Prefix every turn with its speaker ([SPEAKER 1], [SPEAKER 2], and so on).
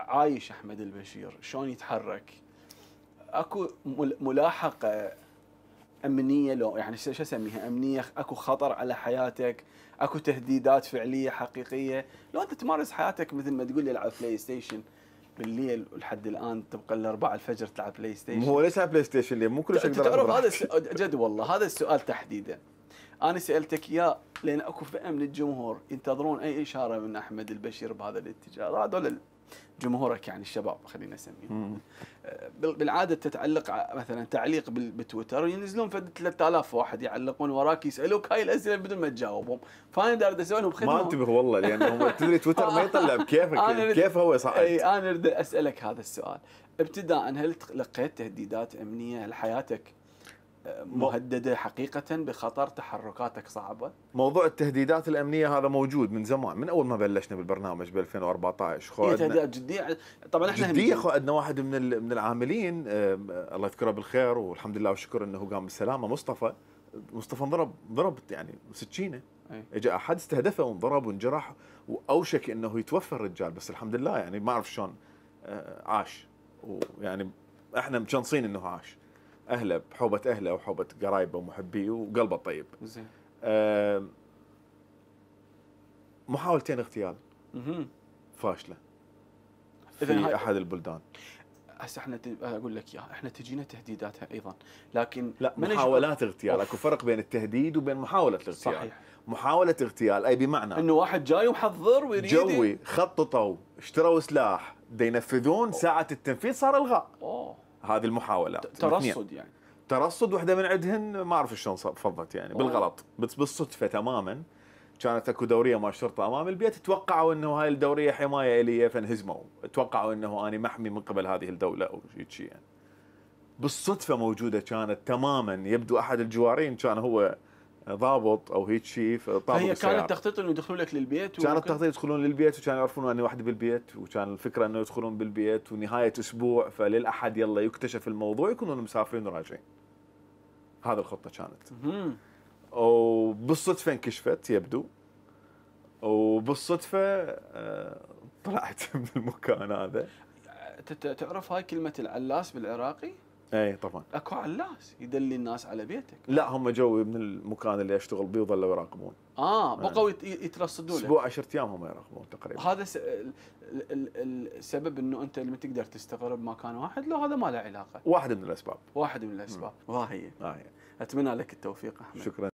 [SPEAKER 1] عايش احمد البشير شلون يتحرك اكو ملاحقه امنيه لو يعني شو اسميها امنيه اكو خطر على حياتك اكو تهديدات فعليه حقيقيه لو انت تمارس حياتك مثل ما تقول لي العب بلاي ستيشن بالليل ولحد الان تبقى الاربع الفجر تلعب بلاي ستيشن هو
[SPEAKER 2] ليش بلاي ستيشن ليه مو كل شيء تعرف هذا
[SPEAKER 1] جد والله هذا السؤال تحديدا انا سالتك اياه لان اكو فئه من الجمهور ينتظرون اي اشاره من احمد البشير بهذا الاتجاه هذول جمهورك يعني الشباب خلينا نسميهم آه، بالعاده تتعلق مثلا تعليق بتويتر ينزلون فد 3000 واحد يعلقون وراك يسالوك هاي الاسئله بدون ما تجاوبهم فانا دار اسوي خدمه ما انتبه والله لانهم تدري تويتر ما يطلع بكيفك أنا كيف هو صعب اي انا اريد اسالك هذا السؤال ابتداء هل لقيت تهديدات امنيه هل حياتك مهدده حقيقه بخطر تحركاتك صعبه؟
[SPEAKER 2] موضوع التهديدات الامنيه هذا موجود من زمان من اول ما بلشنا بالبرنامج ب 2014 خوادنا تهديدات
[SPEAKER 1] جديه طبعا احنا جديه عندنا
[SPEAKER 2] واحد من من العاملين الله يذكره بالخير والحمد لله والشكر انه قام بالسلامه مصطفى مصطفى انضرب ضرب يعني سكينه اجى إيه. احد استهدفه وانضرب وانجرح واوشك انه يتوفى الرجال بس الحمد لله يعني ما اعرف شلون آه، عاش ويعني احنا مشنصين انه عاش اهله بحوبه اهله وحوبه قرايبه ومحبيه وقلبه الطيب زين. محاولتين اغتيال فاشله في احد البلدان
[SPEAKER 1] هسه احنا اقول لك اياها احنا تجينا تهديداتها ايضا لكن لا محاولات
[SPEAKER 2] اغتيال اكو فرق بين التهديد وبين محاوله الاغتيال صحيح محاوله اغتيال اي بمعنى انه واحد جاي ومحضر ويريد جوي خططوا اشتروا سلاح دينفذون ساعه التنفيذ صار الغاء هذه المحاوله ترصد يعني ترصد واحده من عندهن ما اعرف شلون فضت يعني أوه. بالغلط بس بالصدفه تماما كانت اكو دوريه مال شرطه امام البيت توقعوا انه هاي الدوريه حمايه الي فانهزموا توقعوا انه اني محمي من قبل هذه الدوله او شيء يعني بالصدفه موجوده كانت تماما يبدو احد الجوارين كان هو ضابط او هيك شيء فهي كانت
[SPEAKER 1] تخطيط انه يدخلوا لك للبيت كان التخطيط
[SPEAKER 2] يدخلون للبيت وكانوا يعرفون اني وحده بالبيت وكان الفكره انه يدخلون بالبيت ونهايه اسبوع فللاحد يلا يكتشف الموضوع يكونون مسافرين وراجعين هذا الخطه كانت وبالصدفه انكشفت يبدو وبالصدفه آه، طلعت من المكان هذا
[SPEAKER 1] تعرف هاي كلمه العلاس بالعراقي اي طبعا اكو علاس يدلي الناس على بيتك
[SPEAKER 2] لا هم جو من المكان اللي اشتغل بيه وظلوا يراقبون
[SPEAKER 1] اه إيه. بقوا يترصدون اسبوع 10 ايام هم يراقبون تقريبا هذا س... السبب انه انت لما تقدر تستغرب مكان واحد لو هذا ما له علاقه واحد من الاسباب واحد من الاسباب وها هي اتمنى لك التوفيق احمد شكرا